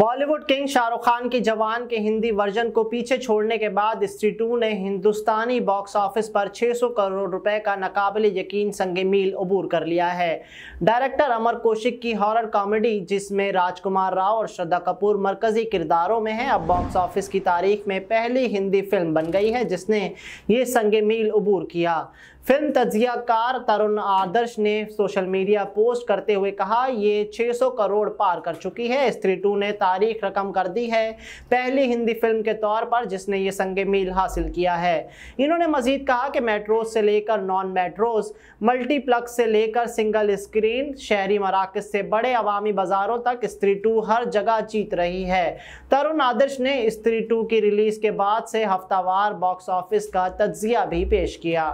Bollywood king Shahrukh Khan की जवान के हिंदी वर्जन को पीछे छोड़ने के बाद स्त्री टू ने हिंदुस्तानी बॉक्स ऑफिस पर 600 करोड़ रुपए का नाकाबिल यकीन संगे मील अबूर कर लिया है डायरेक्टर अमर कौशिक की हॉरर कॉमेडी जिसमें राजकुमार राव और श्रद्धा कपूर मरकजी किरदारों में हैं अब बॉक्स ऑफिस की तारीख में पहली हिंदी फिल्म बन गई है जिसने ये संगे मील अबूर किया फिल्म तजियाकार तरुण आदर्श ने सोशल मीडिया पोस्ट करते हुए कहा ये 600 करोड़ पार कर चुकी है स्त्री टू ने तारीख रकम कर दी है पहली हिंदी फिल्म के तौर पर जिसने ये संग मील हासिल किया है इन्होंने मजीद कहा कि मेट्रोज से लेकर नॉन मेट्रोज मल्टीप्लक्स से लेकर सिंगल स्क्रीन शहरी मराकज से बड़े अवामी बाज़ारों तक स्त्री टू हर जगह जीत रही है तरुण आदर्श ने स्त्री टू की रिलीज़ के बाद से हफ्तावार बॉक्स ऑफिस का तजिया भी पेश किया